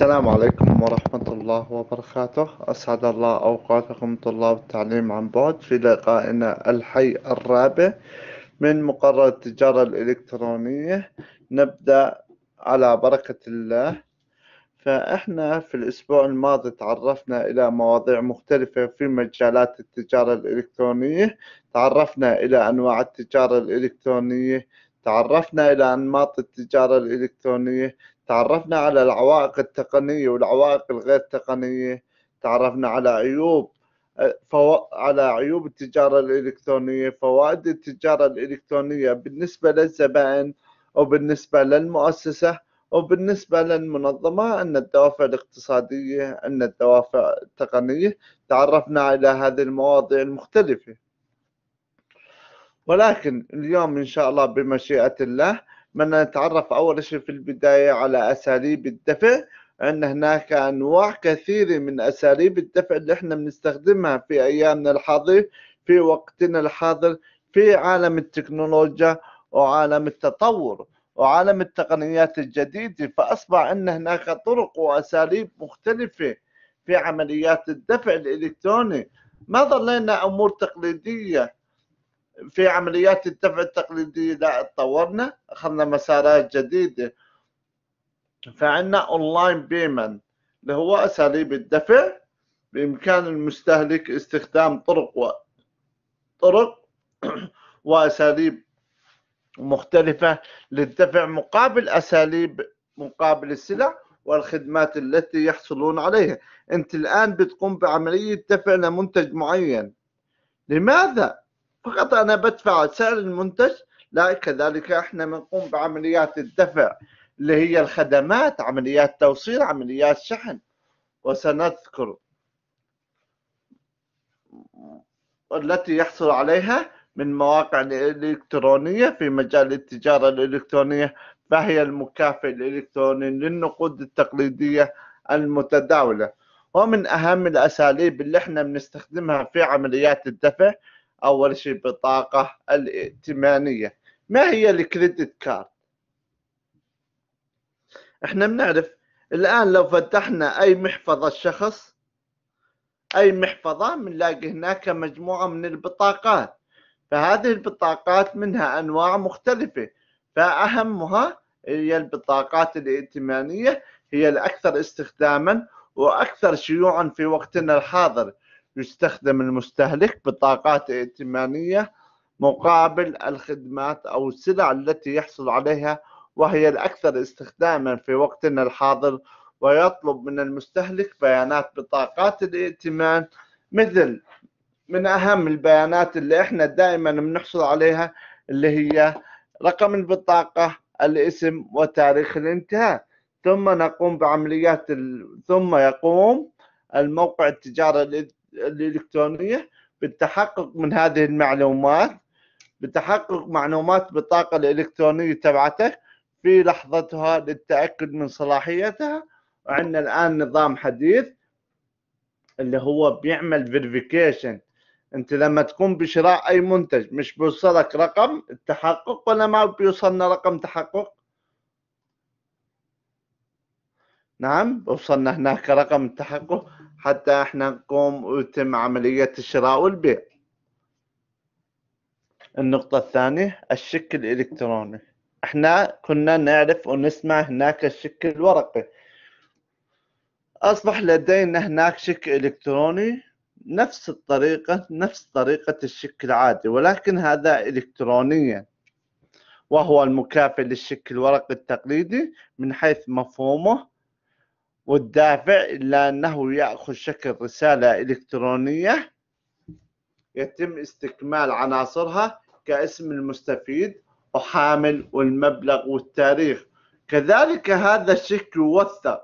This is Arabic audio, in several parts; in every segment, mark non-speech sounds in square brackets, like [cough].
السلام عليكم ورحمة الله وبركاته أسعد الله أوقاتكم طلاب التعليم عن بعد في لقائنا الحي الرابع من مقرر التجارة الإلكترونية نبدأ على بركة الله فإحنا في الأسبوع الماضي تعرفنا إلى مواضيع مختلفة في مجالات التجارة الإلكترونية تعرفنا إلى أنواع التجارة الإلكترونية تعرفنا إلى أنماط التجارة الإلكترونية تعرفنا على العوائق التقنية والعوائق الغير تقنية تعرفنا على عيوب فو... على عيوب التجارة الإلكترونية فوائد التجارة الإلكترونية بالنسبة للزبائن وبالنسبة للمؤسسة وبالنسبة للمنظمة أن الدوافع الاقتصادية أن الدوافع التقنية تعرفنا على هذه المواضيع المختلفة ولكن اليوم إن شاء الله بمشيئة الله بدنا نتعرف أول شيء في البداية على أساليب الدفع عندنا هناك أنواع كثيرة من أساليب الدفع اللي إحنا بنستخدمها في أيامنا الحاضر في وقتنا الحاضر في عالم التكنولوجيا وعالم التطور وعالم التقنيات الجديدة فأصبح أن هناك طرق وأساليب مختلفة في عمليات الدفع الإلكتروني ما ظلينا أمور تقليدية في عمليات الدفع التقليدية لا اتطورنا أخذنا مسارات جديدة فعندنا أونلاين بيمن اللي هو أساليب الدفع بإمكان المستهلك استخدام طرق و... طرق [clears throat] وأساليب مختلفة للدفع مقابل أساليب مقابل السلع والخدمات التي يحصلون عليها أنت الآن بتقوم بعملية دفع لمنتج معين لماذا؟ فقط أنا بدفع سعر المنتج لا كذلك احنا بنقوم بعمليات الدفع اللي هي الخدمات عمليات توصيل عمليات شحن وسنذكر التي يحصل عليها من مواقع الإلكترونية في مجال التجارة الإلكترونية فهي المكافئ الإلكتروني للنقود التقليدية المتداولة ومن أهم الأساليب اللي احنا بنستخدمها في عمليات الدفع اول شيء البطاقه الائتمانيه ما هي الكريدت كارد احنا بنعرف الان لو فتحنا اي محفظه الشخص اي محفظه بنلاقي هناك مجموعه من البطاقات فهذه البطاقات منها انواع مختلفه فاهمها هي البطاقات الائتمانيه هي الاكثر استخداما واكثر شيوعا في وقتنا الحاضر يستخدم المستهلك بطاقات ائتمانية مقابل الخدمات أو السلع التي يحصل عليها وهي الأكثر استخداما في وقتنا الحاضر ويطلب من المستهلك بيانات بطاقات الائتمان مثل من أهم البيانات اللي إحنا دائما بنحصل عليها اللي هي رقم البطاقة الاسم وتاريخ الانتهاء ثم نقوم بعمليات ال... ثم يقوم الموقع التجاري الالكترونيه بالتحقق من هذه المعلومات بتحقق معلومات بالطاقه الالكترونيه تبعته في لحظتها للتاكد من صلاحيتها وعندنا الان نظام حديث اللي هو بيعمل فيريفيكيشن انت لما تقوم بشراء اي منتج مش بيوصلك رقم التحقق ولا ما بيوصلنا رقم تحقق نعم وصلنا هناك رقم التحقق حتى احنا نقوم ويتم عملية الشراء والبيع النقطة الثانية الشك الإلكتروني احنا كنا نعرف ونسمع هناك الشك الورقي أصبح لدينا هناك شك إلكتروني نفس الطريقة نفس طريقة الشك العادي ولكن هذا إلكترونيا وهو المكافئ للشك الورقي التقليدي من حيث مفهومه والدافع إلا أنه يأخذ شكل رسالة إلكترونية يتم استكمال عناصرها كاسم المستفيد وحامل والمبلغ والتاريخ كذلك هذا الشك يوثق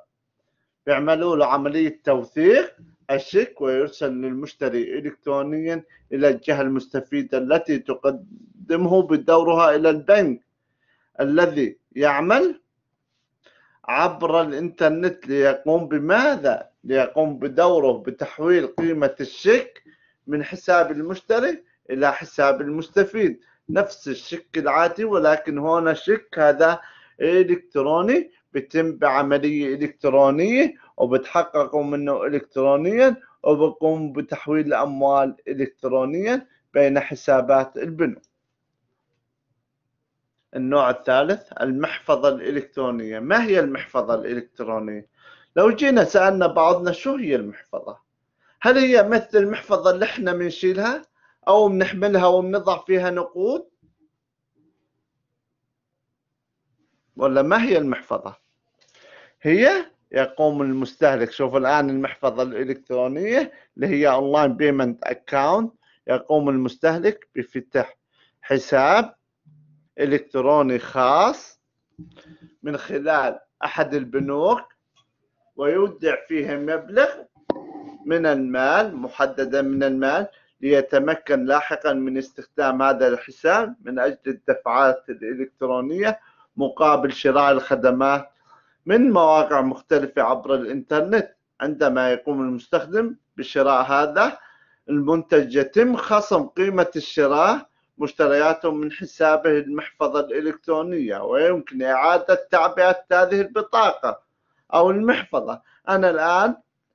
يعملوا له عملية توثيق الشك ويرسل للمشتري إلكترونيا إلى الجهة المستفيدة التي تقدمه بدورها إلى البنك الذي يعمل عبر الإنترنت ليقوم بماذا؟ ليقوم بدوره بتحويل قيمة الشيك من حساب المشتري إلى حساب المستفيد نفس الشك العادي ولكن هنا شك هذا إلكتروني بتم بعملية إلكترونية وبتحققوا منه إلكترونيا وبقوم بتحويل الأموال إلكترونيا بين حسابات البنوك النوع الثالث المحفظة الإلكترونية ما هي المحفظة الإلكترونية؟ لو جينا سألنا بعضنا شو هي المحفظة؟ هل هي مثل المحفظة اللي احنا بنشيلها أو بنحملها وبنضع فيها نقود؟ ولا ما هي المحفظة؟ هي يقوم المستهلك شوف الآن المحفظة الإلكترونية اللي هي أونلاين بيمنت أكاونت يقوم المستهلك بفتح حساب إلكتروني خاص من خلال أحد البنوك ويودع فيه مبلغ من المال محددا من المال ليتمكن لاحقا من استخدام هذا الحساب من أجل الدفعات الإلكترونية مقابل شراء الخدمات من مواقع مختلفة عبر الإنترنت عندما يقوم المستخدم بشراء هذا المنتج يتم خصم قيمة الشراء مشترياتهم من حسابه المحفظة الإلكترونية ويمكن إعادة تعبئة هذه البطاقة أو المحفظة أنا الآن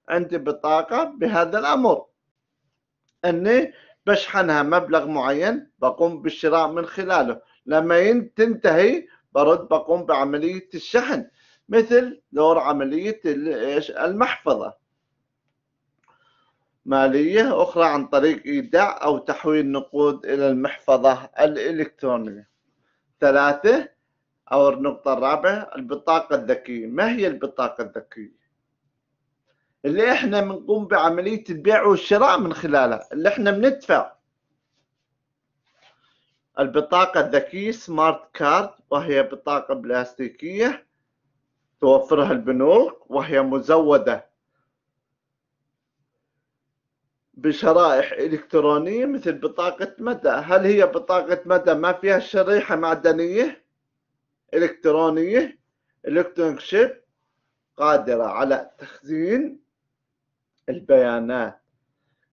عندي بطاقة بهذا الأمر أني بشحنها مبلغ معين بقوم بالشراء من خلاله لما تنتهي برد بقوم بعملية الشحن مثل دور عملية المحفظة مالية أخرى عن طريق إيداع أو تحويل نقود إلى المحفظة الإلكترونية ثلاثة أو النقطة الرابعة البطاقة الذكية ما هي البطاقة الذكية؟ اللي احنا بنقوم بعملية البيع والشراء من خلالها اللي احنا بندفع البطاقة الذكية سمارت كارد وهي بطاقة بلاستيكية توفرها البنوك وهي مزودة بشرائح إلكترونية مثل بطاقة مدى هل هي بطاقة مدى ما فيها شريحة معدنية إلكترونية إلكترونيك شيب قادرة على تخزين البيانات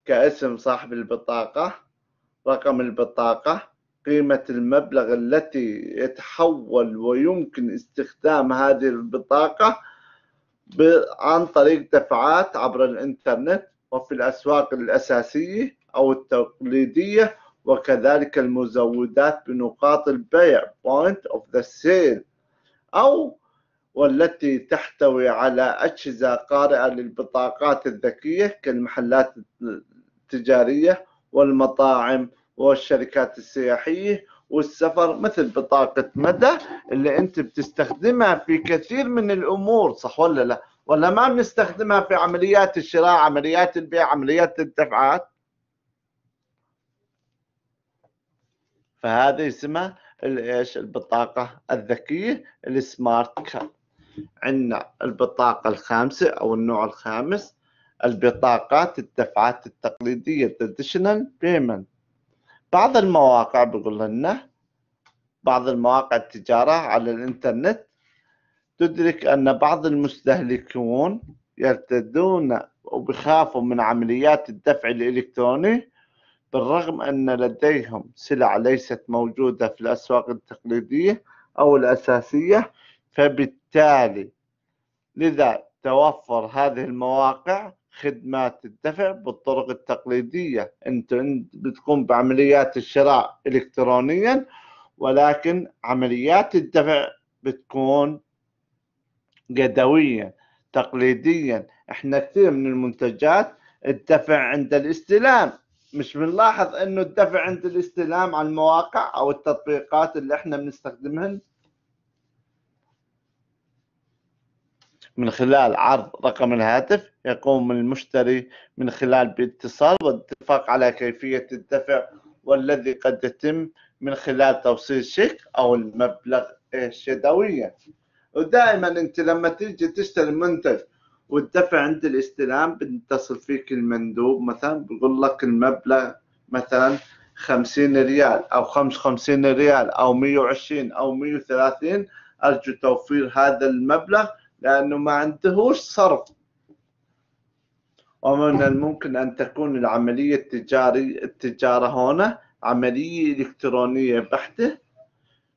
كاسم صاحب البطاقة رقم البطاقة قيمة المبلغ التي يتحول ويمكن استخدام هذه البطاقة عن طريق دفعات عبر الإنترنت وفي الأسواق الأساسية أو التقليدية وكذلك المزودات بنقاط البيع point of the sale أو والتي تحتوي على أجهزة قارئة للبطاقات الذكية كالمحلات التجارية والمطاعم والشركات السياحية والسفر مثل بطاقة مدى اللي أنت بتستخدمها في كثير من الأمور صح ولا لا؟ ولا ما بنستخدمها في عمليات الشراء عمليات البيع عمليات الدفعات فهذا اسمها الايش البطاقة الذكية السمارت كارد عندنا البطاقة الخامسة أو النوع الخامس البطاقات الدفعات التقليدية traditional payment بعض المواقع بقول لنا بعض المواقع التجارة على الإنترنت تدرك أن بعض المستهلكون يرتدون وبخافوا من عمليات الدفع الإلكتروني بالرغم أن لديهم سلع ليست موجودة في الأسواق التقليدية أو الأساسية فبالتالي لذا توفر هذه المواقع خدمات الدفع بالطرق التقليدية أنت بتقوم بعمليات الشراء إلكترونيا ولكن عمليات الدفع بتكون يدويا تقليديا احنا كثير من المنتجات الدفع عند الاستلام مش بنلاحظ انه الدفع عند الاستلام على المواقع او التطبيقات اللي احنا بنستخدمهن من خلال عرض رقم الهاتف يقوم المشتري من خلال باتصال واتفاق على كيفية الدفع والذي قد يتم من خلال توصيل شيك أو المبلغ يدويا ودائما انت لما تيجي تشتري منتج وتدفع عند الاستلام بيتصل فيك المندوب مثلا بيقول لك المبلغ مثلا خمسين ريال او خمس خمسين ريال او مية وعشرين او مية وثلاثين ارجو توفير هذا المبلغ لانه ما عندهوش صرف ومن الممكن ان تكون العملية التجارية التجارة هنا عملية الكترونية بحتة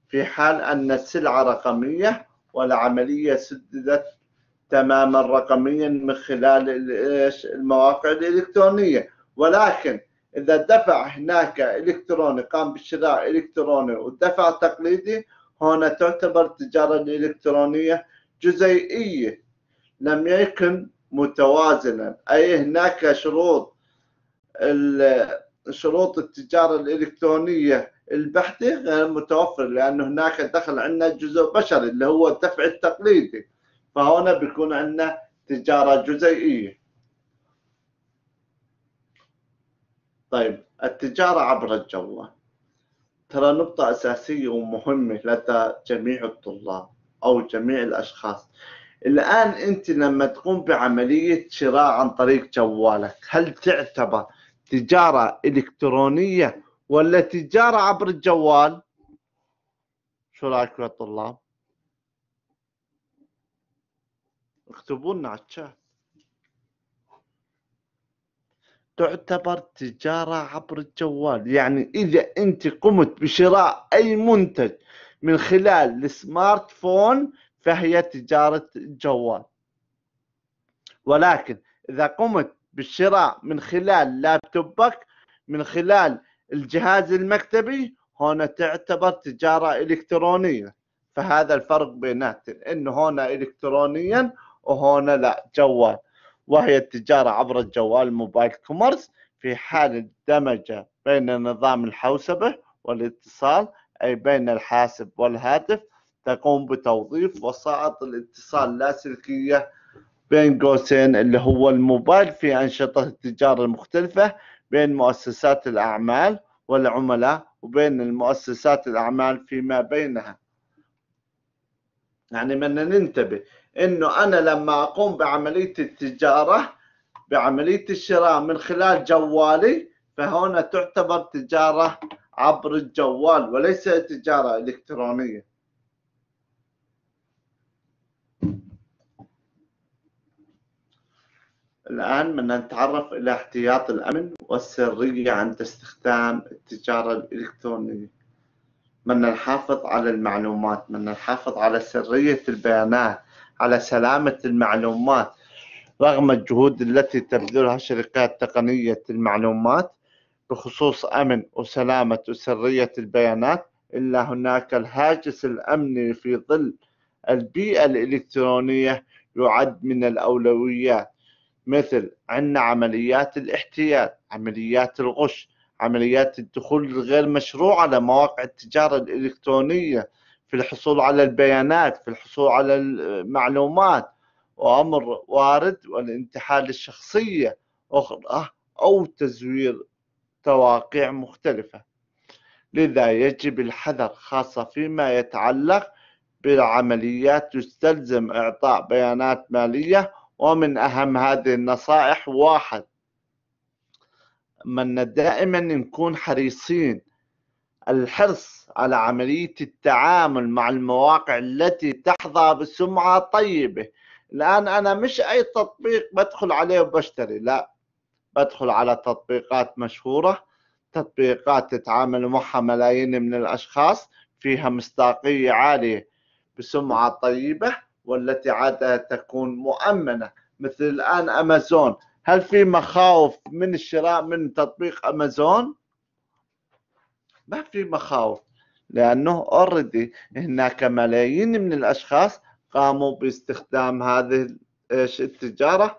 في حال ان السلعة رقمية والعملية سددت تماما رقميا من خلال المواقع الإلكترونية ولكن إذا دفع هناك إلكتروني قام بالشراء إلكتروني والدفع تقليدي هنا تعتبر التجارة الإلكترونية جزيئية لم يكن متوازنا أي هناك شروط شروط التجارة الإلكترونية البحثي غير متوفر لانه هناك دخل عندنا جزء بشري اللي هو الدفع التقليدي فهنا بيكون عندنا تجاره جزيئيه طيب التجاره عبر الجوال ترى نقطه اساسيه ومهمه لدى جميع الطلاب او جميع الاشخاص الان انت لما تقوم بعمليه شراء عن طريق جوالك هل تعتبر تجاره الكترونيه ولا تجاره عبر الجوال شو رايكم يا طلاب اكتبوا لنا على تعتبر تجارة عبر الجوال يعني إذا أنت قمت بشراء أي منتج من خلال السمارت فون فهي تجارة الجوال ولكن إذا قمت بالشراء من خلال لابتوبك من خلال الجهاز المكتبي هنا تعتبر تجارة إلكترونية فهذا الفرق بينات إنه هنا إلكترونيا وهنا لا جوال وهي التجارة عبر الجوال موبايل كوميرس في حال الدمجة بين نظام الحوسبة والاتصال أي بين الحاسب والهاتف تقوم بتوظيف وسائط الاتصال اللاسلكية بين قوسين اللي هو الموبايل في أنشطة التجارة المختلفة بين مؤسسات الأعمال والعملاء وبين المؤسسات الأعمال فيما بينها يعني بدنا ننتبه انه انا لما اقوم بعمليه التجاره بعمليه الشراء من خلال جوالي فهنا تعتبر تجاره عبر الجوال وليس تجاره الكترونيه الآن بدنا نتعرف إلى احتياط الأمن والسرية عند استخدام التجارة الإلكترونية بدنا نحافظ على المعلومات بدنا نحافظ على سرية البيانات على سلامة المعلومات رغم الجهود التي تبذلها شركات تقنية المعلومات بخصوص أمن وسلامة وسرية البيانات إلا هناك الهاجس الأمني في ظل البيئة الإلكترونية يعد من الأولويات مثل عندنا عمليات الاحتيال عمليات الغش عمليات الدخول الغير مشروع على مواقع التجارة الإلكترونية في الحصول على البيانات في الحصول على المعلومات وأمر وارد والانتحال الشخصية أخرى أو تزوير تواقيع مختلفة لذا يجب الحذر خاصة فيما يتعلق بالعمليات تستلزم إعطاء بيانات مالية ومن أهم هذه النصائح واحد من دائما نكون حريصين الحرص على عملية التعامل مع المواقع التي تحظى بسمعة طيبة الآن أنا مش أي تطبيق بدخل عليه وبشتري لا بدخل على تطبيقات مشهورة تطبيقات تتعامل معها ملايين من الأشخاص فيها مصداقية عالية بسمعة طيبة والتي عادة تكون مؤمنة مثل الآن أمازون هل في مخاوف من الشراء من تطبيق أمازون؟ ما في مخاوف لأنه اوريدي هناك ملايين من الأشخاص قاموا باستخدام هذه التجارة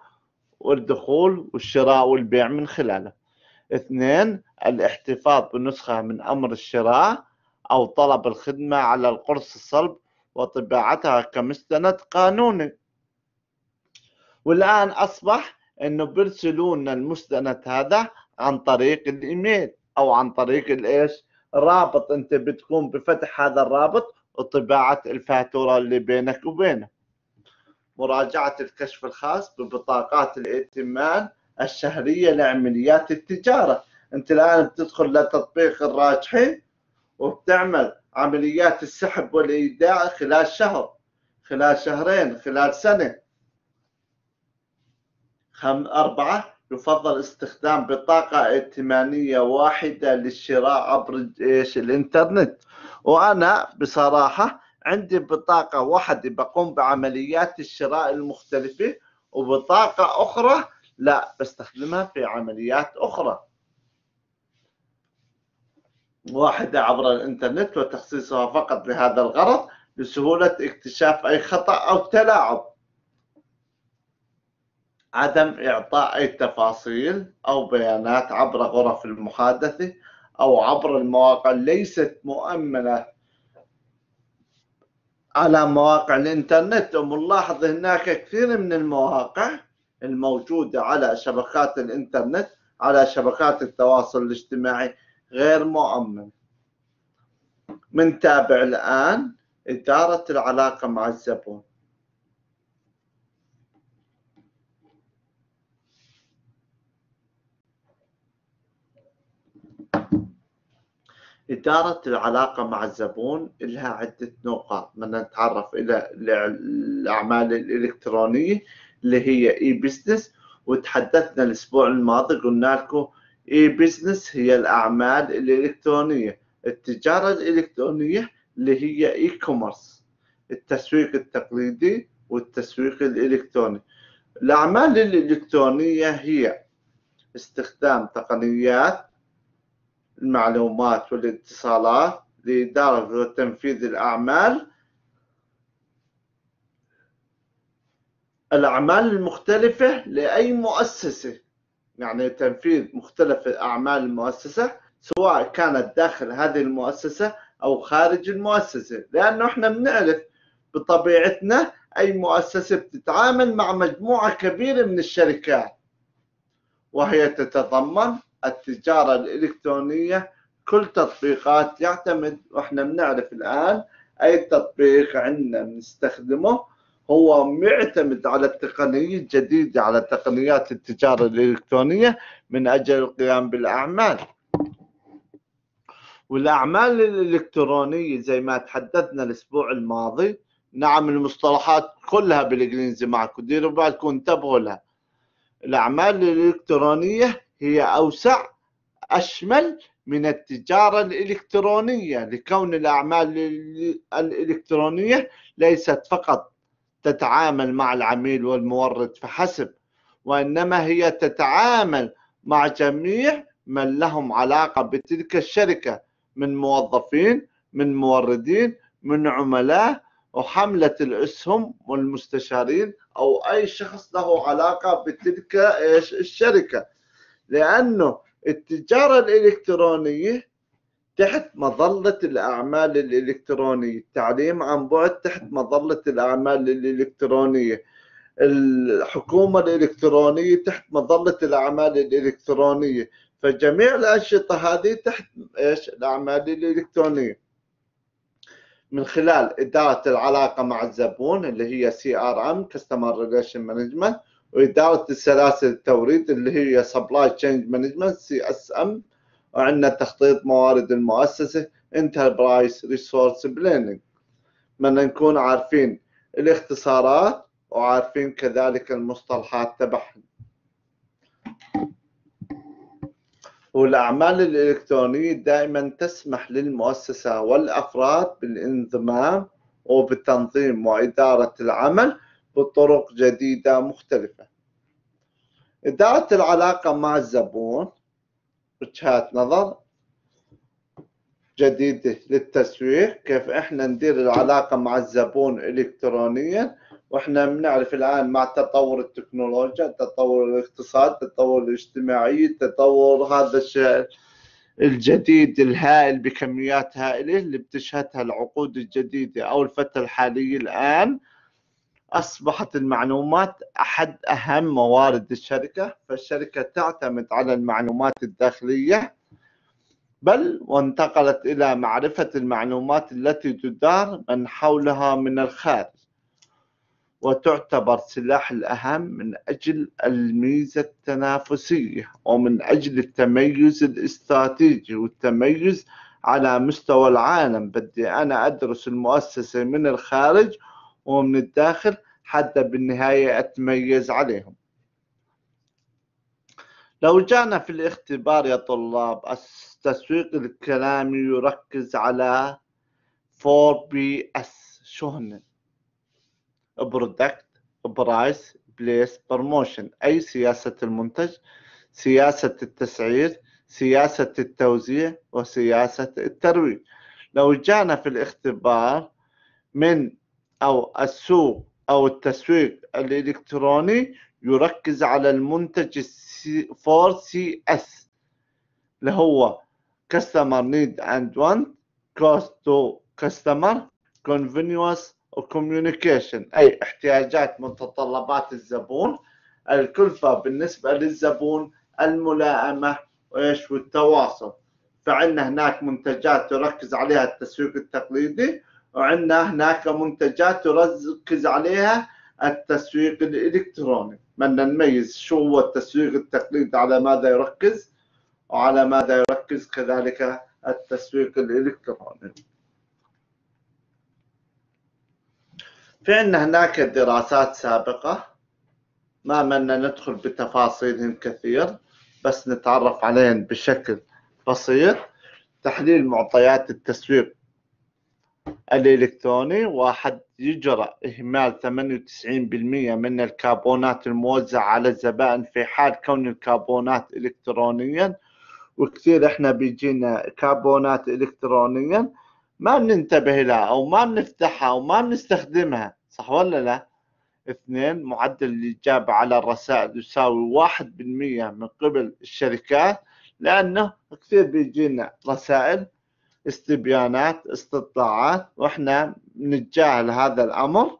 والدخول والشراء والبيع من خلاله اثنين الاحتفاظ بنسخة من أمر الشراء أو طلب الخدمة على القرص الصلب وطباعتها كمستند قانوني والآن أصبح أنه بيرسلون المستند هذا عن طريق الإيميل أو عن طريق الإيش رابط أنت بتقوم بفتح هذا الرابط وطباعة الفاتورة اللي بينك وبينه مراجعة الكشف الخاص ببطاقات الائتمان الشهرية لعمليات التجارة أنت الآن بتدخل لتطبيق الراجحي وبتعمل عمليات السحب والإيداع خلال شهر خلال شهرين خلال سنة خم أربعة يفضل استخدام بطاقة ائتمانية واحدة للشراء عبر إيش الإنترنت وأنا بصراحة عندي بطاقة واحدة بقوم بعمليات الشراء المختلفة وبطاقة أخرى لا بستخدمها في عمليات أخرى واحدة عبر الإنترنت وتخصيصها فقط لهذا الغرض لسهولة اكتشاف أي خطأ أو تلاعب عدم إعطاء أي تفاصيل أو بيانات عبر غرف المحادثة أو عبر المواقع ليست مؤمنة على مواقع الإنترنت وملاحظ هناك كثير من المواقع الموجودة على شبكات الإنترنت على شبكات التواصل الاجتماعي غير مؤمن تابع الآن إدارة العلاقة مع الزبون إدارة العلاقة مع الزبون لها عدة نقاط من نتعرف إلى الأعمال الإلكترونية اللي هي إي بزنس وتحدثنا الأسبوع الماضي قلنا لكم اي بزنس هي الاعمال الالكترونيه التجاره الالكترونيه اللي هي اي كوميرس التسويق التقليدي والتسويق الالكتروني الاعمال الالكترونيه هي استخدام تقنيات المعلومات والاتصالات لإدارة وتنفيذ الأعمال الأعمال المختلفة لأي مؤسسة يعني تنفيذ مختلف أعمال المؤسسة سواء كانت داخل هذه المؤسسة أو خارج المؤسسة لأنه إحنا بنعرف بطبيعتنا أي مؤسسة بتتعامل مع مجموعة كبيرة من الشركات وهي تتضمن التجارة الإلكترونية كل تطبيقات يعتمد وإحنا بنعرف الآن أي تطبيق عندنا بنستخدمه هو معتمد على التقنية الجديدة على تقنيات التجارة الإلكترونية من أجل القيام بالأعمال والأعمال الإلكترونية زي ما تحدثنا الأسبوع الماضي نعم المصطلحات كلها بالإنجليزي معكم ديروا بالكم انتبهوا لها الأعمال الإلكترونية هي أوسع أشمل من التجارة الإلكترونية لكون الأعمال الإلكترونية ليست فقط تتعامل مع العميل والمورد فحسب وإنما هي تتعامل مع جميع من لهم علاقة بتلك الشركة من موظفين من موردين من عملاء وحملة الأسهم والمستشارين أو أي شخص له علاقة بتلك الشركة لأنه التجارة الإلكترونية تحت مظلة الأعمال الإلكترونية التعليم عن بعد تحت مظلة الأعمال الإلكترونية الحكومة الإلكترونية تحت مظلة الأعمال الإلكترونية فجميع الأنشطة هذه تحت إيش الأعمال الإلكترونية من خلال إدارة العلاقة مع الزبون اللي هي سي ار ام كاستمر ريليشن مانجمنت وإدارة السلاسل التوريد اللي هي سبلاي تشينج مانجمنت سي اس ام وعندنا تخطيط موارد المؤسسة Enterprise Resource Planning بدنا نكون عارفين الاختصارات وعارفين كذلك المصطلحات تبعهم والأعمال الإلكترونية دائما تسمح للمؤسسة والأفراد بالانضمام وبالتنظيم وإدارة العمل بطرق جديدة مختلفة إدارة العلاقة مع الزبون وجهات نظر جديدة للتسويق كيف احنا ندير العلاقة مع الزبون الكترونيا واحنا بنعرف الان مع تطور التكنولوجيا تطور الاقتصاد تطور الاجتماعي تطور هذا الشيء الجديد الهائل بكميات هائلة اللي بتشهدها العقود الجديدة او الفترة الحالية الان أصبحت المعلومات أحد أهم موارد الشركة فالشركة تعتمد على المعلومات الداخلية بل وانتقلت إلى معرفة المعلومات التي تدار من حولها من الخارج وتعتبر سلاح الأهم من أجل الميزة التنافسية ومن أجل التميز الاستراتيجي والتميز على مستوى العالم بدي أنا أدرس المؤسسة من الخارج ومن الداخل حتى بالنهاية أتميز عليهم لو جانا في الاختبار يا طلاب التسويق الكلامي يركز على 4 بي اس شو هن؟ برودكت برايس بليس بروموشن اي سياسة المنتج سياسة التسعير سياسة التوزيع وسياسة الترويج لو جانا في الاختبار من أو السوق أو التسويق الإلكتروني يركز على المنتج 4 سي اس اللي هو كاستمر نيد اند وان كوست تو كاستمر كونفينيوس كوميونيكيشن اي احتياجات متطلبات الزبون الكلفه بالنسبه للزبون الملائمه وايش والتواصل فعندنا هناك منتجات تركز عليها التسويق التقليدي وعندنا هناك منتجات تركز عليها التسويق الالكتروني بدنا نميز شو هو التسويق التقليدي على ماذا يركز وعلى ماذا يركز كذلك التسويق الالكتروني في عندنا هناك دراسات سابقة ما منا ندخل بتفاصيلهم كثير بس نتعرف عليهم بشكل بسيط تحليل معطيات التسويق الإلكتروني واحد يجرأ إهمال 98% من الكربونات الموزعة على الزبائن في حال كون الكربونات إلكترونيا وكثير إحنا بيجينا كربونات إلكترونيا ما بننتبه لها أو ما بنفتحها أو ما بنستخدمها صح ولا لا؟ اثنين معدل الإجابة على الرسائل يساوي واحد بالمية من قبل الشركات لأنه كثير بيجينا رسائل استبيانات استطلاعات واحنا نتجاهل هذا الامر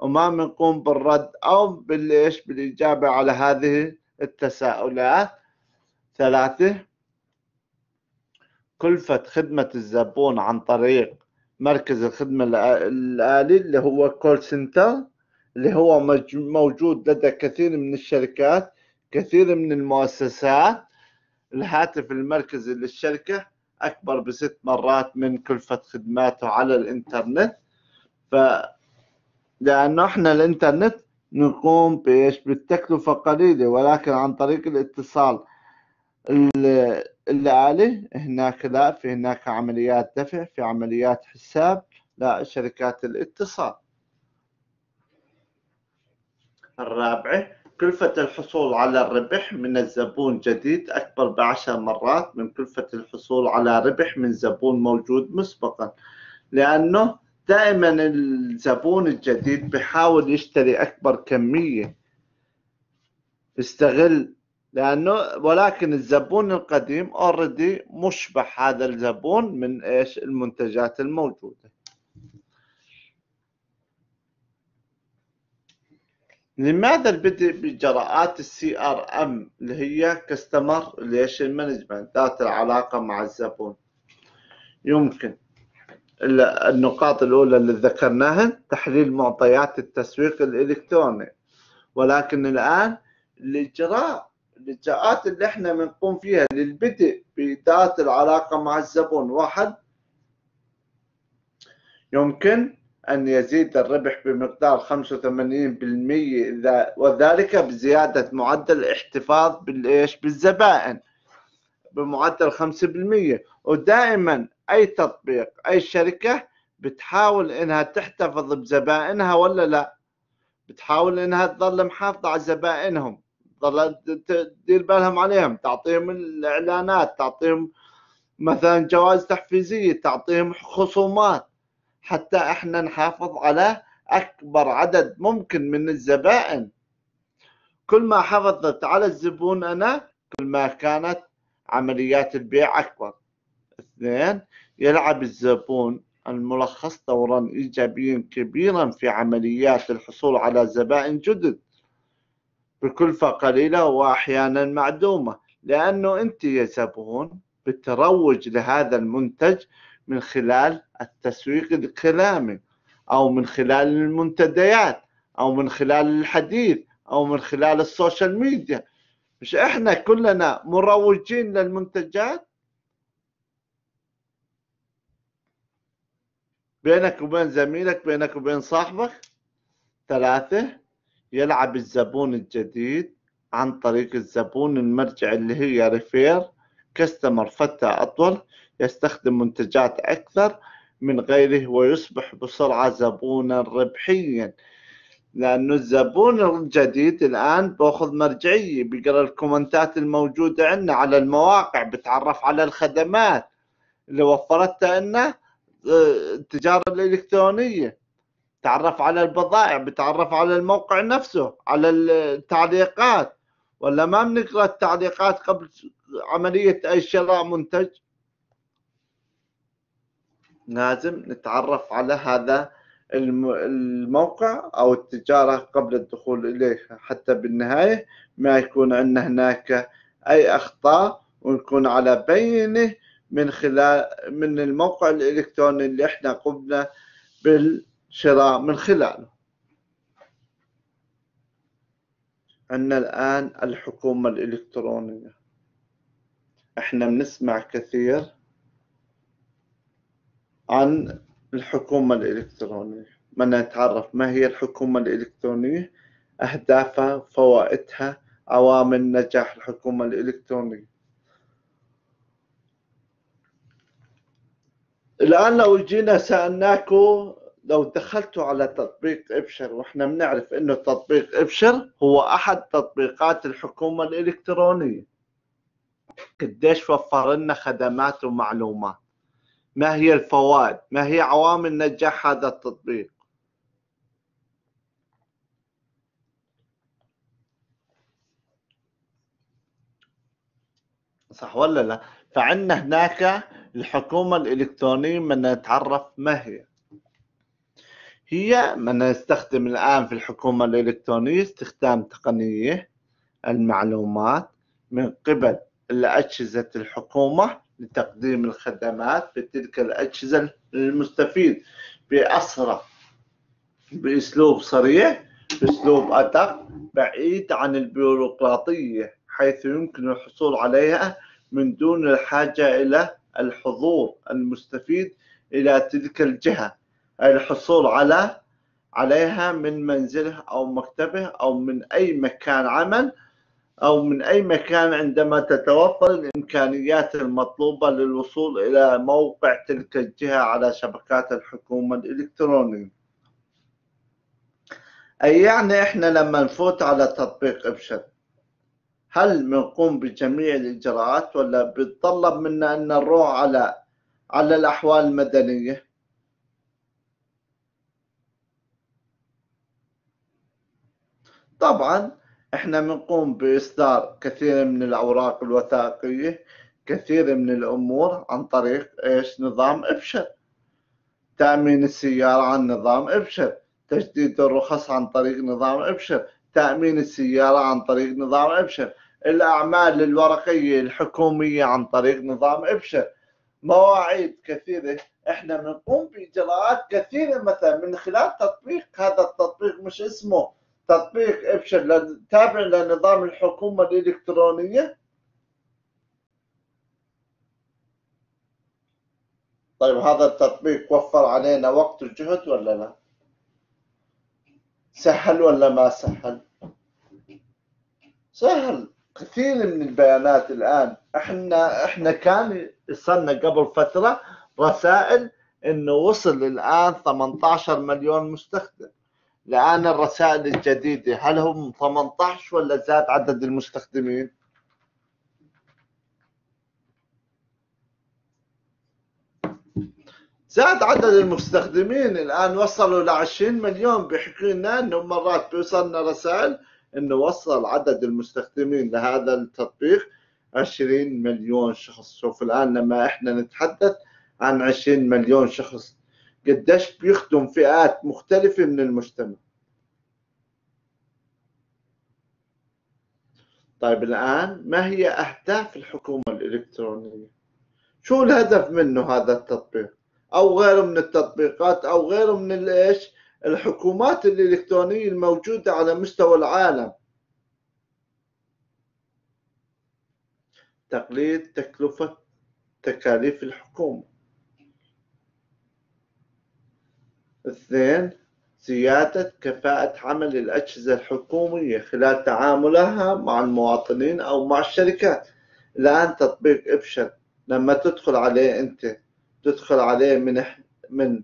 وما بنقوم بالرد او بالايش بالاجابه على هذه التساؤلات ثلاثه كلفه خدمه الزبون عن طريق مركز الخدمه الالي اللي هو كول سنتر اللي هو موجود لدى كثير من الشركات كثير من المؤسسات الهاتف المركزي للشركه اكبر بست مرات من كلفه خدماته على الانترنت ف لانه احنا الانترنت نقوم بايش بالتكلفه قليله ولكن عن طريق الاتصال الآلي هناك لا في هناك عمليات دفع في عمليات حساب لا شركات الاتصال الرابعه كلفة الحصول على الربح من الزبون جديد أكبر بعشر مرات من كلفة الحصول على ربح من زبون موجود مسبقا لأنه دائما الزبون الجديد بحاول يشتري أكبر كمية استغل لأنه ولكن الزبون القديم اوريدي مشبح هذا الزبون من إيش المنتجات الموجودة لماذا البدء بإجراءات السي ار ام اللي هي كاستمر ريليشن مانجمنت ذات العلاقة مع الزبون يمكن النقاط الأولى اللي ذكرناها تحليل معطيات التسويق الإلكتروني ولكن الآن الإجراء الإجراءات اللي احنا بنقوم فيها للبدء بذات العلاقة مع الزبون واحد يمكن أن يزيد الربح بمقدار 85% وذلك بزيادة معدل الاحتفاظ بالإيش بالزبائن بمعدل 5% ودائما أي تطبيق أي شركة بتحاول إنها تحتفظ بزبائنها ولا لا بتحاول إنها تظل محافظة على زبائنهم تظل تدير بالهم عليهم تعطيهم الإعلانات تعطيهم مثلا جوائز تحفيزية تعطيهم خصومات حتى احنا نحافظ على اكبر عدد ممكن من الزبائن كل ما حافظت على الزبون انا كل ما كانت عمليات البيع اكبر اثنين يلعب الزبون الملخص دورا ايجابيا كبيرا في عمليات الحصول على زبائن جدد بكلفه قليله واحيانا معدومه لانه انت يا زبون بالتروج لهذا المنتج من خلال التسويق الكلامي أو من خلال المنتديات أو من خلال الحديث أو من خلال السوشيال ميديا مش إحنا كلنا مروجين للمنتجات بينك وبين زميلك بينك وبين صاحبك ثلاثة يلعب الزبون الجديد عن طريق الزبون المرجع اللي هي ريفير كاستمر فترة أطول يستخدم منتجات أكثر من غيره ويصبح بسرعة زبونا ربحيا لأنه الزبون الجديد الآن بأخذ مرجعية بيقرأ الكومنتات الموجودة عندنا على المواقع بتعرف على الخدمات اللي وفرتها لنا آه، التجارة الإلكترونية تعرف على البضائع بتعرف على الموقع نفسه على التعليقات ولا ما بنقرأ التعليقات قبل عملية أي شراء منتج لازم نتعرف على هذا الموقع او التجاره قبل الدخول اليه حتى بالنهايه ما يكون عندنا هناك اي اخطاء ونكون على بينه من خلال من الموقع الالكتروني اللي احنا قمنا بالشراء من خلاله عندنا الان الحكومه الالكترونيه احنا بنسمع كثير عن الحكومة الإلكترونية بدنا نتعرف ما هي الحكومة الإلكترونية أهدافها فوائدها عوامل نجاح الحكومة الإلكترونية الآن لو جينا سألناكم لو دخلتوا على تطبيق ابشر واحنا بنعرف انه تطبيق ابشر هو احد تطبيقات الحكومه الالكترونيه قديش وفر لنا خدمات ومعلومات ما هي الفوائد ما هي عوامل نجاح هذا التطبيق صح ولا لا فعندنا هناك الحكومة الإلكترونية بدنا نتعرف ما هي هي من نستخدم الآن في الحكومة الإلكترونية استخدام تقنية المعلومات من قبل الأجهزة الحكومة لتقديم الخدمات بتلك الأجهزة للمستفيد بأسرع بأسلوب سريع بأسلوب أدق بعيد عن البيروقراطية حيث يمكن الحصول عليها من دون الحاجة إلى الحضور المستفيد إلى تلك الجهة الحصول على عليها من منزله أو مكتبه أو من أي مكان عمل أو من أي مكان عندما تتوفر الإمكانيات المطلوبة للوصول إلى موقع تلك الجهة على شبكات الحكومة الإلكترونية أي يعني إحنا لما نفوت على تطبيق إبشر هل بنقوم بجميع الإجراءات ولا بيتطلب منا أن نروح على على الأحوال المدنية؟ طبعا احنا بنقوم باصدار كثير من الاوراق الوثائقيه كثير من الامور عن طريق ايش نظام ابشر تامين السياره عن نظام ابشر تجديد الرخص عن طريق نظام ابشر تامين السياره عن طريق نظام ابشر الاعمال الورقيه الحكوميه عن طريق نظام ابشر مواعيد كثيره احنا بنقوم باجراءات كثيره مثلا من خلال تطبيق هذا التطبيق مش اسمه تطبيق ابشر تابع لنظام الحكومة الإلكترونية طيب هذا التطبيق وفر علينا وقت وجهد ولا لا سهل ولا ما سهل سهل كثير من البيانات الآن احنا احنا كان وصلنا قبل فترة رسائل انه وصل الآن 18 مليون مستخدم الآن الرسائل الجديدة هل هم 18 ولا زاد عدد المستخدمين؟ زاد عدد المستخدمين الآن وصلوا ل 20 مليون بيحكوا لنا إنه مرات بيوصلنا رسائل إنه وصل عدد المستخدمين لهذا التطبيق 20 مليون شخص شوف الآن لما إحنا نتحدث عن 20 مليون شخص قديش بيخدم فئات مختلفة من المجتمع طيب الآن ما هي أهداف الحكومة الإلكترونية؟ شو الهدف منه هذا التطبيق؟ أو غيره من التطبيقات أو غيره من الإيش؟ الحكومات الإلكترونية الموجودة على مستوى العالم تقليل تكلفة تكاليف الحكومة اثنين زيادة كفاءة عمل الأجهزة الحكومية خلال تعاملها مع المواطنين أو مع الشركات الآن تطبيق إبشر لما تدخل عليه أنت تدخل عليه من من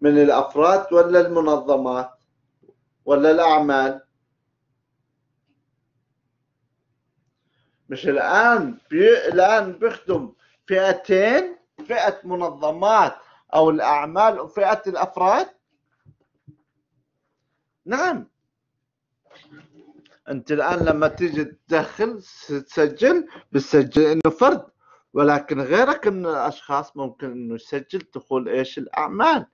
من الأفراد ولا المنظمات ولا الأعمال مش الآن بي... الآن بيخدم فئتين فئة منظمات أو الأعمال فئة الأفراد نعم أنت الآن لما تيجي تدخل تسجل بتسجل إنه فرد ولكن غيرك من الأشخاص ممكن إنه يسجل دخول إيش الأعمال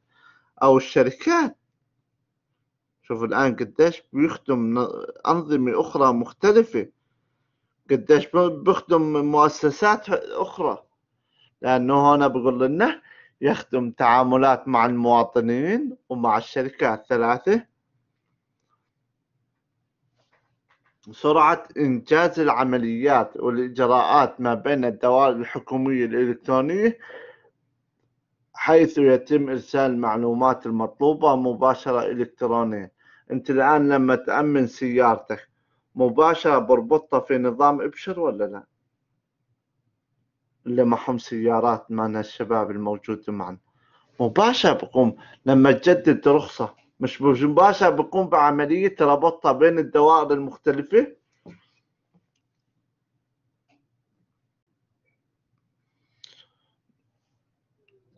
أو الشركات شوف الآن قديش بيخدم أنظمة أخرى مختلفة قديش بيخدم مؤسسات أخرى لأنه هنا بقول لنا يخدم تعاملات مع المواطنين ومع الشركات ثلاثة سرعة إنجاز العمليات والإجراءات ما بين الدوائر الحكومية الإلكترونية حيث يتم إرسال المعلومات المطلوبة مباشرة إلكترونيا أنت الآن لما تأمن سيارتك مباشرة بربطها في نظام إبشر ولا لا؟ اللي معهم سيارات معنا الشباب الموجود معنا مباشرة بقوم لما تجدد رخصة مش مباشرة بقوم بعملية ربطها بين الدوائر المختلفة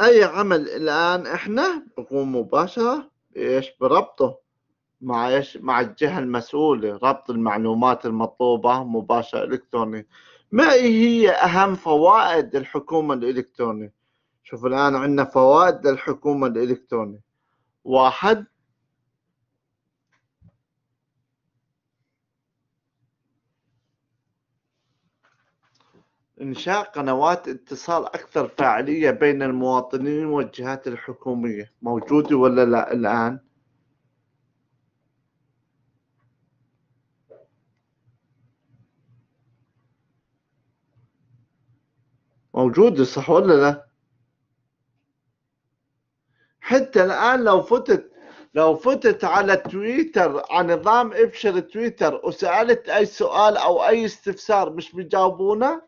أي عمل الآن إحنا بقوم مباشرة إيش بربطه مع إيش مع الجهة المسؤولة ربط المعلومات المطلوبة مباشرة إلكترونية ما هي أهم فوائد الحكومة الإلكترونية؟ شوف الآن عندنا فوائد الحكومة الإلكترونية واحد إنشاء قنوات اتصال أكثر فاعلية بين المواطنين والجهات الحكومية موجودة ولا لا الآن؟ موجود صح ولا لا حتى الآن لو فتت لو فتت على تويتر عن نظام ابشر تويتر وسألت أي سؤال أو أي استفسار مش بيجاوبونه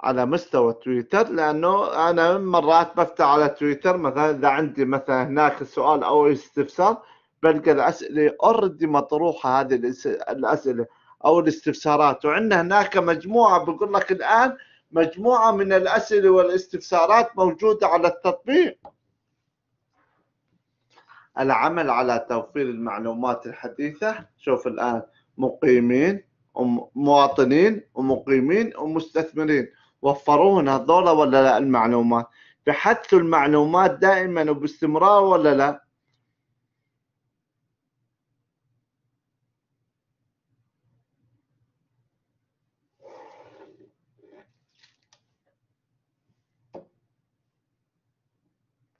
على مستوى تويتر لأنه أنا مرات بفتح على تويتر مثلا إذا عندي مثلا هناك سؤال أو استفسار بلقى الاسئله اوريدي مطروحه هذه الاسئله او الاستفسارات وعندنا هناك مجموعه بقول لك الان مجموعه من الاسئله والاستفسارات موجوده على التطبيق العمل على توفير المعلومات الحديثه شوف الان مقيمين ومواطنين ومقيمين ومستثمرين وفروهن هذول ولا لا المعلومات بحثوا المعلومات دائما وباستمرار ولا لا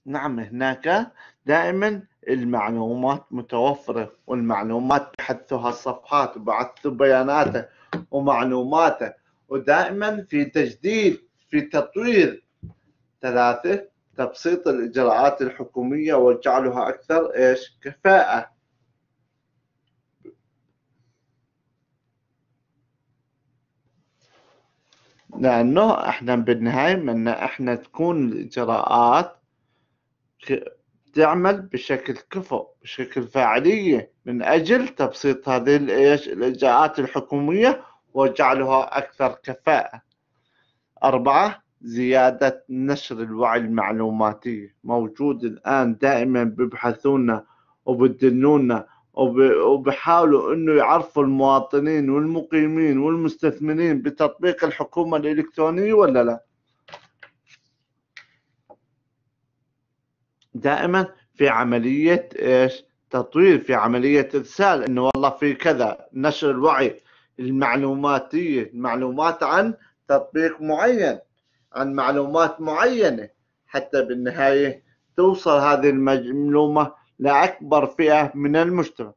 نعم هناك دائما المعلومات متوفرة والمعلومات بحثها الصفحات وبعث بياناته ومعلوماته ودائما في تجديد في تطوير ثلاثة تبسيط الإجراءات الحكومية وجعلها أكثر إيش كفاءة لأنه إحنا بالنهاية من إحنا تكون الإجراءات تعمل بشكل كفؤ بشكل فاعلية من أجل تبسيط هذه الإجراءات الحكومية وجعلها أكثر كفاءة أربعة زيادة نشر الوعي المعلوماتي موجود الآن دائما ببحثونا وبدنونا وبحاولوا انه يعرفوا المواطنين والمقيمين والمستثمرين بتطبيق الحكومة الإلكترونية ولا لا دائما في عمليه ايش؟ تطوير في عمليه ارسال انه والله في كذا نشر الوعي المعلوماتيه معلومات عن تطبيق معين عن معلومات معينه حتى بالنهايه توصل هذه المعلومه لاكبر فئه من المجتمع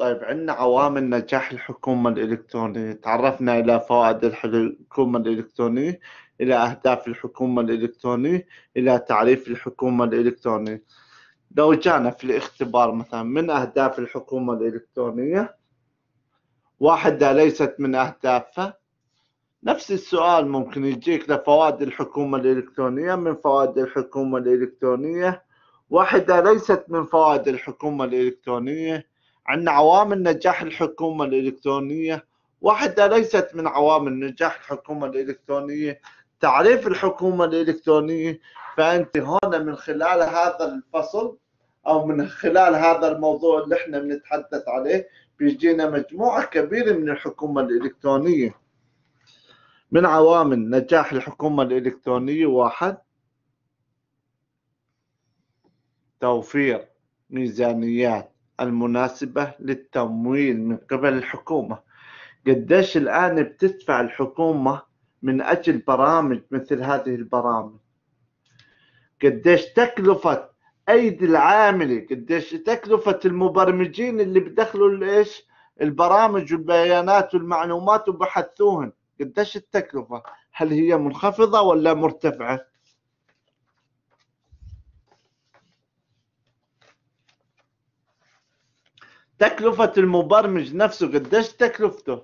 طيب عندنا عوامل نجاح الحكومة الإلكترونية تعرفنا إلى فوائد الحكومة الإلكترونية إلى أهداف الحكومة الإلكترونية إلى تعريف الحكومة الإلكترونية لو جانا في الاختبار مثلا من أهداف الحكومة الإلكترونية واحدة ليست من أهدافها نفس السؤال ممكن يجيك لفوائد الحكومة الإلكترونية من فوائد الحكومة الإلكترونية واحدة ليست من فوائد الحكومة الإلكترونية عن عوامل نجاح الحكومة الإلكترونية واحدة ليست من عوامل نجاح الحكومة الإلكترونية تعريف الحكومة الإلكترونية فأنت هنا من خلال هذا الفصل أو من خلال هذا الموضوع اللي احنا بنتحدث عليه بيجينا مجموعة كبيرة من الحكومة الإلكترونية من عوامل نجاح الحكومة الإلكترونية واحد توفير ميزانيات المناسبة للتمويل من قبل الحكومة قديش الآن بتدفع الحكومة من أجل برامج مثل هذه البرامج قديش تكلفة أيدي العاملة قديش تكلفة المبرمجين اللي بدخلوا الإيش البرامج والبيانات والمعلومات وبحثوهن قديش التكلفة هل هي منخفضة ولا مرتفعة تكلفة المبرمج نفسه قديش تكلفته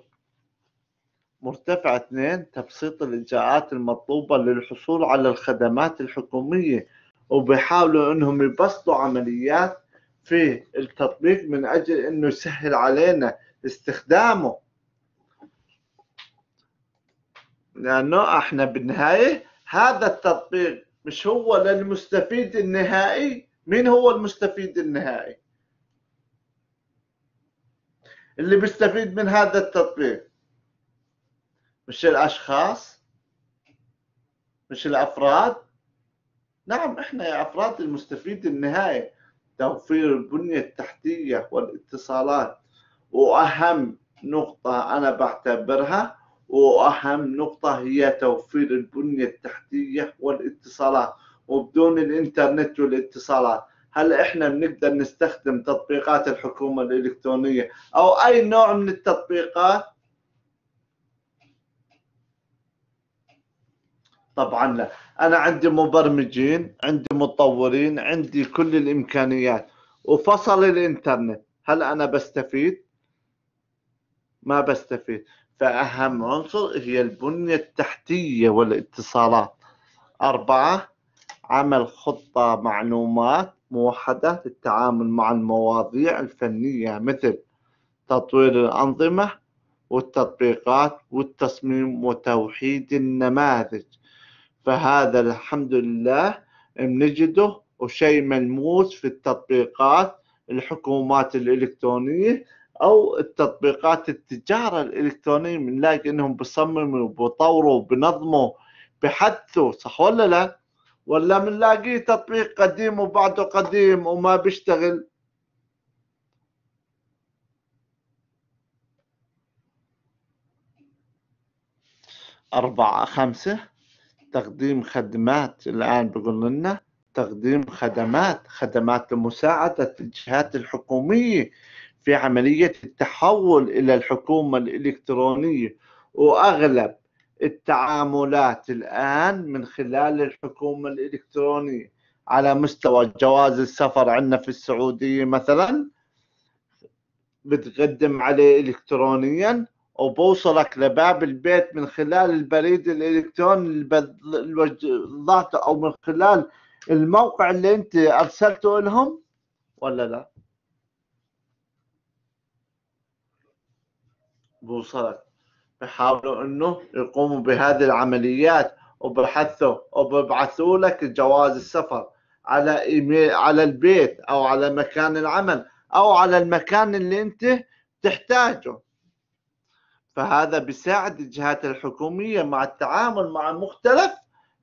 مرتفع اثنين تبسيط الإجراءات المطلوبة للحصول على الخدمات الحكومية وبيحاولوا انهم يبسطوا عمليات في التطبيق من اجل انه يسهل علينا استخدامه لانه احنا بالنهايه هذا التطبيق مش هو للمستفيد النهائي مين هو المستفيد النهائي اللي بيستفيد من هذا التطبيق مش الأشخاص مش الأفراد نعم إحنا يا أفراد المستفيد النهائي توفير البنية التحتية والاتصالات وأهم نقطة أنا بعتبرها وأهم نقطة هي توفير البنية التحتية والاتصالات وبدون الإنترنت والاتصالات هل احنا بنقدر نستخدم تطبيقات الحكومه الالكترونيه او اي نوع من التطبيقات طبعا لا انا عندي مبرمجين عندي مطورين عندي كل الامكانيات وفصل الانترنت هل انا بستفيد ما بستفيد فاهم عنصر هي البنيه التحتيه والاتصالات اربعه عمل خطه معلومات موحدات التعامل مع المواضيع الفنية مثل تطوير الأنظمة والتطبيقات والتصميم وتوحيد النماذج فهذا الحمد لله بنجده وشيء ملموس في التطبيقات الحكومات الإلكترونية أو التطبيقات التجارة الإلكترونية بنلاقي إنهم بصمموا وبطوروا وبنظموا بحثوا صح ولا لا؟ ولا بنلاقيه تطبيق قديم وبعده قديم وما بيشتغل أربعة خمسة تقديم خدمات الآن بقول لنا تقديم خدمات خدمات لمساعدة الجهات الحكومية في عملية التحول إلى الحكومة الإلكترونية وأغلب التعاملات الآن من خلال الحكومة الإلكترونية على مستوى جواز السفر عندنا في السعودية مثلا بتقدم عليه إلكترونيا وبوصلك لباب البيت من خلال البريد الإلكتروني اللي أو من خلال الموقع اللي أنت أرسلته لهم ولا لا؟ بوصلك بحاولوا انه يقوموا بهذه العمليات وبحثوا وببعثوا لك جواز السفر على ايميل على البيت او على مكان العمل او على المكان اللي انت تحتاجه فهذا بيساعد الجهات الحكوميه مع التعامل مع مختلف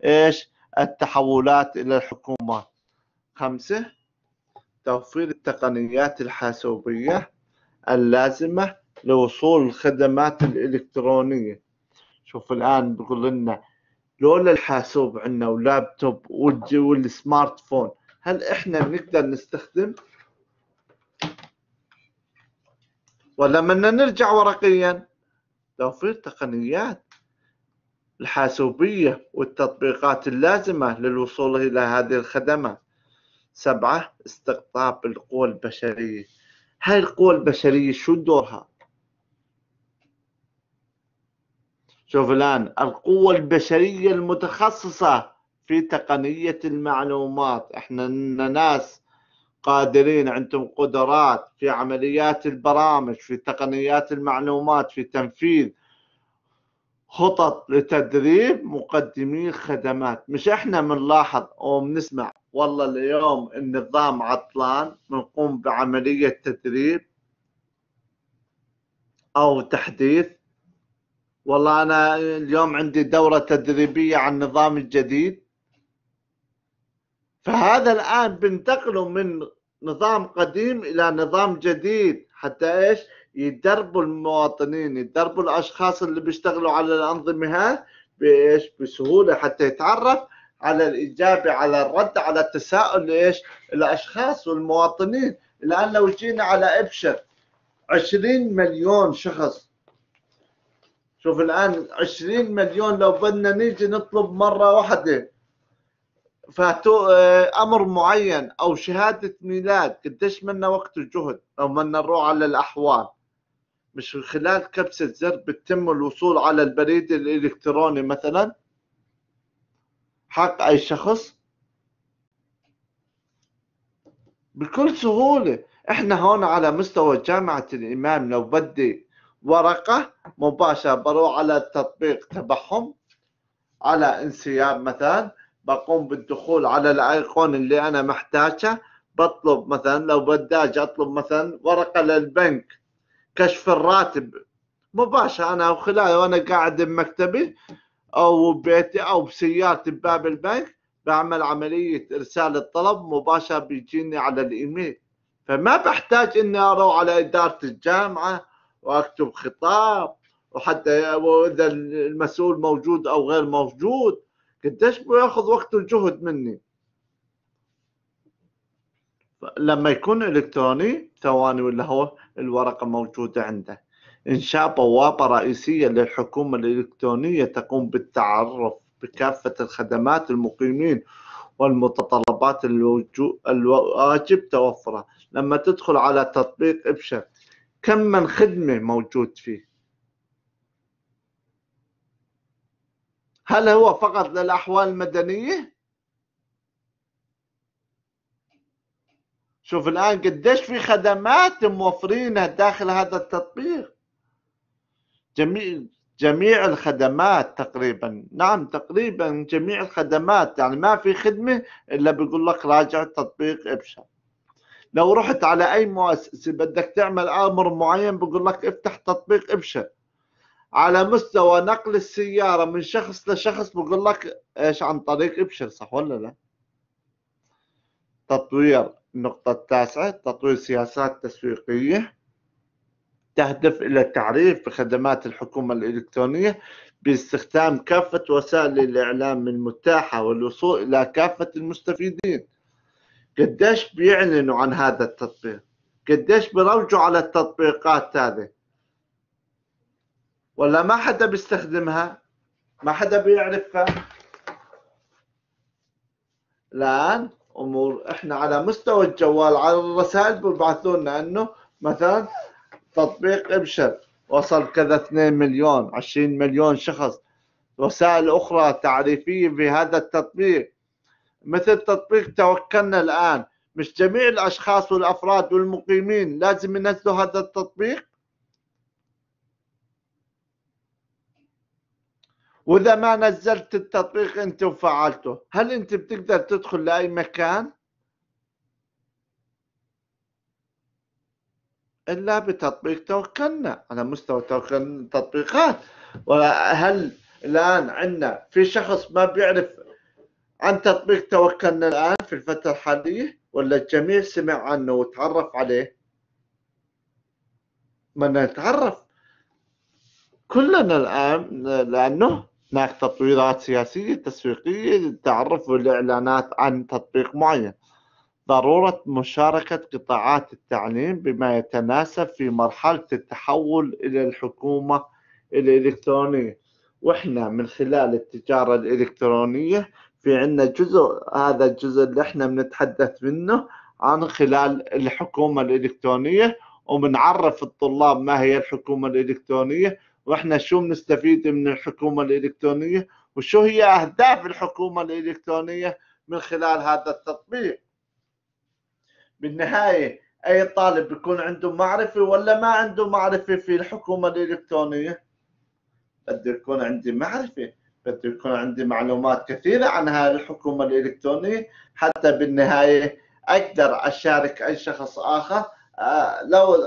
ايش التحولات الى الحكومه خمسه توفير التقنيات الحاسوبيه اللازمه لوصول الخدمات الإلكترونية شوف الآن بيقول لنا لولا الحاسوب عندنا ولابتوب والسمارت فون هل إحنا بنقدر نستخدم ولا بدنا نرجع ورقيا توفير تقنيات الحاسوبية والتطبيقات اللازمة للوصول إلى هذه الخدمات سبعة استقطاب القوى البشرية هاي القوى البشرية شو دورها شوف الآن القوة البشرية المتخصصة في تقنية المعلومات احنا ناس قادرين عندهم قدرات في عمليات البرامج في تقنيات المعلومات في تنفيذ خطط لتدريب مقدمي خدمات مش احنا بنلاحظ او بنسمع والله اليوم النظام عطلان بنقوم بعملية تدريب او تحديث والله أنا اليوم عندي دورة تدريبية عن النظام الجديد فهذا الآن بنتقله من نظام قديم إلى نظام جديد حتى إيش يدربوا المواطنين يدربوا الأشخاص اللي بيشتغلوا على الأنظمة هاي بإيش بسهولة حتى يتعرف على الإجابة على الرد على التساؤل لإيش الأشخاص والمواطنين الآن لو جينا على إبشر 20 مليون شخص شوف الآن 20 مليون لو بدنا نيجي نطلب مرة واحدة فاتو آه، أمر معين أو شهادة ميلاد قديش منا وقت وجهد أو منا نروح على الأحوال مش خلال كبسة زر بتم الوصول على البريد الإلكتروني مثلا حق أي شخص بكل سهولة احنا هون على مستوى جامعة الإمام لو بدي ورقة مباشرة بروح على التطبيق تبعهم على انسياب مثلا بقوم بالدخول على الايقون اللي انا محتاجه بطلب مثلا لو بداج اطلب مثلا ورقه للبنك كشف الراتب مباشره انا وخلال وانا قاعد بمكتبي او بيتي او بسيارتي بباب البنك بعمل عمليه ارسال الطلب مباشره بيجيني على الايميل فما بحتاج اني اروح على اداره الجامعه واكتب خطاب وحتى اذا المسؤول موجود او غير موجود قديش بياخذ وقت وجهد مني لما يكون الكتروني ثواني ولا هو الورقه موجوده عنده انشاء بوابه رئيسيه للحكومه الالكترونيه تقوم بالتعرف بكافه الخدمات المقيمين والمتطلبات الواجب توفرها لما تدخل على تطبيق ابشر كم من خدمة موجود فيه هل هو فقط للأحوال المدنية؟ شوف الآن قديش في خدمات موفرينها داخل هذا التطبيق جميع جميع الخدمات تقريبا نعم تقريبا جميع الخدمات يعني ما في خدمة إلا بيقول لك راجع تطبيق إبشر لو رحت على اي مؤسسه بدك تعمل امر معين بقول لك افتح تطبيق ابشر على مستوى نقل السياره من شخص لشخص بقول لك ايش عن طريق ابشر صح ولا لا تطوير النقطه التاسعه تطوير سياسات تسويقيه تهدف الى التعريف بخدمات الحكومه الالكترونيه باستخدام كافه وسائل الاعلام المتاحه والوصول الى كافه المستفيدين قديش بيعلنوا عن هذا التطبيق قديش بيروجوا على التطبيقات هذه ولا ما حدا بيستخدمها ما حدا بيعرفها الآن أمور إحنا على مستوى الجوال على الرسائل ببعثوا لنا إنه مثلا تطبيق ابشر وصل كذا 2 مليون 20 مليون شخص رسائل أخرى تعريفية في هذا التطبيق مثل تطبيق توكلنا الآن مش جميع الأشخاص والأفراد والمقيمين لازم ينزلوا هذا التطبيق وإذا ما نزلت التطبيق أنت وفعلته هل أنت بتقدر تدخل لأي مكان؟ إلا بتطبيق توكلنا على مستوى توكلنا التطبيقات وهل الآن عندنا في شخص ما بيعرف عن تطبيق توكلنا الآن في الفترة الحالية ولا الجميع سمع عنه وتعرف عليه من نتعرف كلنا الآن لأنه هناك تطويرات سياسية تسويقية للتعرف والإعلانات عن تطبيق معين ضرورة مشاركة قطاعات التعليم بما يتناسب في مرحلة التحول إلى الحكومة الإلكترونية وإحنا من خلال التجارة الإلكترونية في عندنا جزء هذا الجزء اللي احنا بنتحدث منه عن خلال الحكومة الإلكترونية وبنعرف الطلاب ما هي الحكومة الإلكترونية وإحنا شو بنستفيد من الحكومة الإلكترونية وشو هي أهداف الحكومة الإلكترونية من خلال هذا التطبيق بالنهاية أي طالب بيكون عنده معرفة ولا ما عنده معرفة في الحكومة الإلكترونية بده يكون عندي معرفة بده يكون عندي معلومات كثيرة عن هذه الحكومة الإلكترونية حتى بالنهاية أقدر أشارك أي شخص آخر آه، لو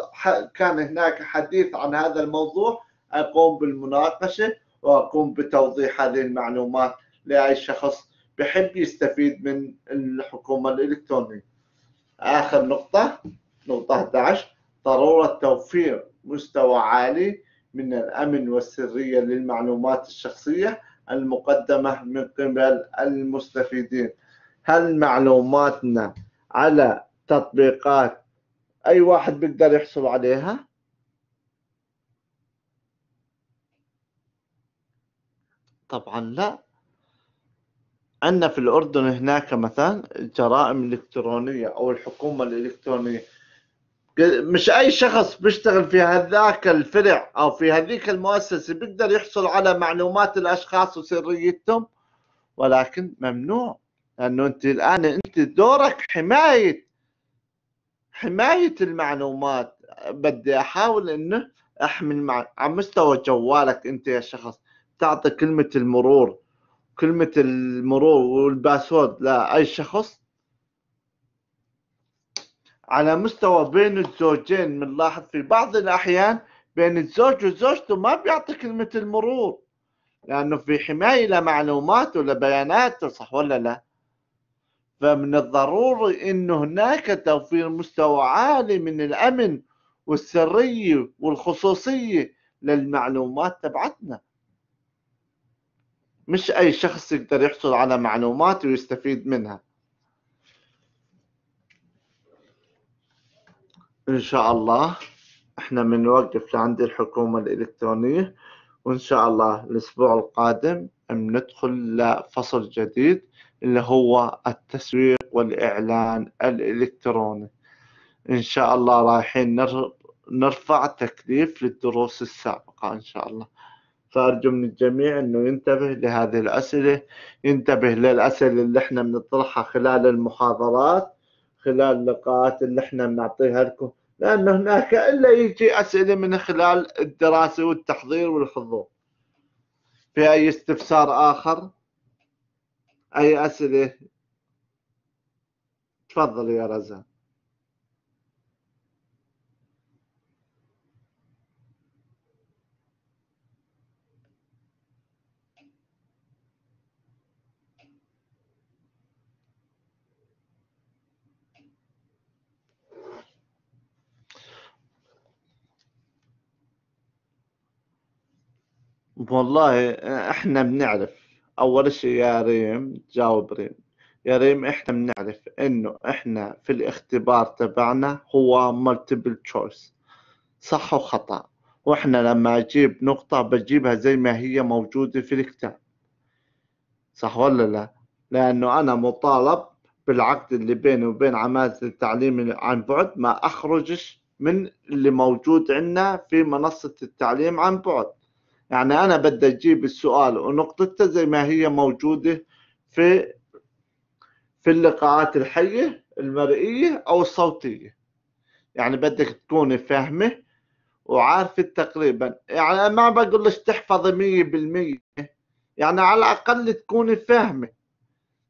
كان هناك حديث عن هذا الموضوع أقوم بالمناقشة وأقوم بتوضيح هذه المعلومات لأي شخص بحب يستفيد من الحكومة الإلكترونية آخر نقطة نقطة 11 ضرورة توفير مستوى عالي من الأمن والسرية للمعلومات الشخصية المقدمة من قبل المستفيدين هل معلوماتنا على تطبيقات أي واحد بيقدر يحصل عليها؟ طبعا لا عندنا في الأردن هناك مثلا الجرائم الإلكترونية أو الحكومة الإلكترونية مش اي شخص بيشتغل في هذاك الفرع او في هذيك المؤسسه بيقدر يحصل على معلومات الاشخاص وسريتهم ولكن ممنوع لانه انت الان انت دورك حمايه حمايه المعلومات بدي احاول انه احمل على مستوى جوالك انت يا شخص تعطي كلمه المرور كلمه المرور والباسورد لاي شخص على مستوى بين الزوجين بنلاحظ في بعض الأحيان بين الزوج وزوجته ما بيعطي كلمة المرور لأنه في حماية لمعلوماته لبياناته صح ولا لا فمن الضروري أنه هناك توفير مستوى عالي من الأمن والسرية والخصوصية للمعلومات تبعتنا مش أي شخص يقدر يحصل على معلومات ويستفيد منها ان شاء الله احنا بنوقف لعند الحكومة الالكترونية وان شاء الله الاسبوع القادم بندخل لفصل جديد اللي هو التسويق والاعلان الالكتروني ان شاء الله رايحين نرفع تكليف للدروس السابقة ان شاء الله فارجو من الجميع انه ينتبه لهذه الاسئله ينتبه للاسئله اللي احنا بنطرحها خلال المحاضرات خلال اللقاءات اللي احنا بنعطيها لكم لأن هناك إلا يجي أسئلة من خلال الدراسة والتحضير والحضور في أي استفسار آخر أي أسئلة تفضل يا رزان والله احنا بنعرف اول شيء يا ريم جاوب ريم يا ريم احنا بنعرف انه احنا في الاختبار تبعنا هو مالتيبل تشويس صح وخطأ واحنا لما اجيب نقطة بجيبها زي ما هي موجودة في الكتاب صح ولا لا لانه انا مطالب بالعقد اللي بيني وبين عمالة التعليم عن بعد ما اخرجش من اللي موجود عندنا في منصة التعليم عن بعد يعني أنا بدي أجيب السؤال ونقطته زي ما هي موجودة في في اللقاءات الحية المرئية أو الصوتية يعني بدك تكوني فاهمة وعارفة تقريبا يعني ما بقول لك تحفظي مية بالمية يعني على الأقل تكوني فاهمة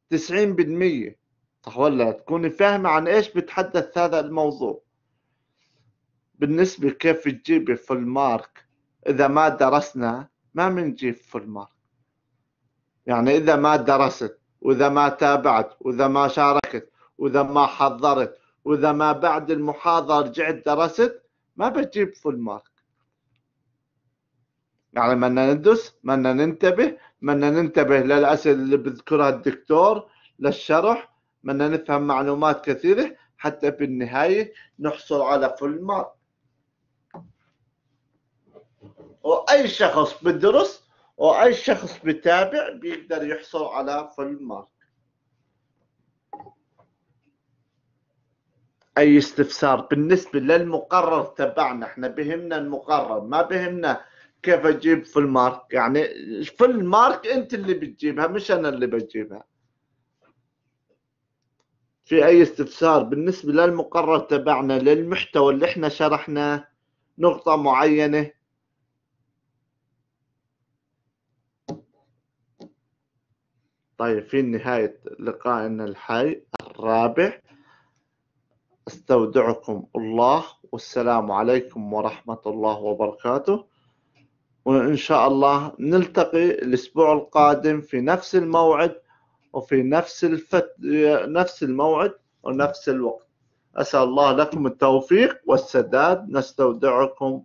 تسعين بالمية صح ولا تكوني فاهمة عن إيش بتحدث هذا الموضوع بالنسبة كيف تجيبي في المارك إذا ما درسنا ما منجيب فول مارك يعني إذا ما درست وإذا ما تابعت وإذا ما شاركت وإذا ما حضرت وإذا ما بعد المحاضرة رجعت درست ما بتجيب فول مارك يعني بدنا ندرس بدنا ننتبه بدنا ننتبه للأسئلة اللي بذكرها الدكتور للشرح بدنا نفهم معلومات كثيرة حتى بالنهاية نحصل على فول مارك واي شخص بدرس واي شخص بتابع بيقدر يحصل على فل مارك اي استفسار بالنسبه للمقرر تبعنا احنا بهمنا المقرر ما بهمنا كيف اجيب فل مارك يعني فل مارك انت اللي بتجيبها مش انا اللي بجيبها في اي استفسار بالنسبه للمقرر تبعنا للمحتوى اللي احنا شرحناه نقطه معينه طيب في نهاية لقائنا الحي الرابع استودعكم الله والسلام عليكم ورحمة الله وبركاته وإن شاء الله نلتقي الأسبوع القادم في نفس الموعد وفي نفس الفت... نفس الموعد ونفس الوقت أسأل الله لكم التوفيق والسداد نستودعكم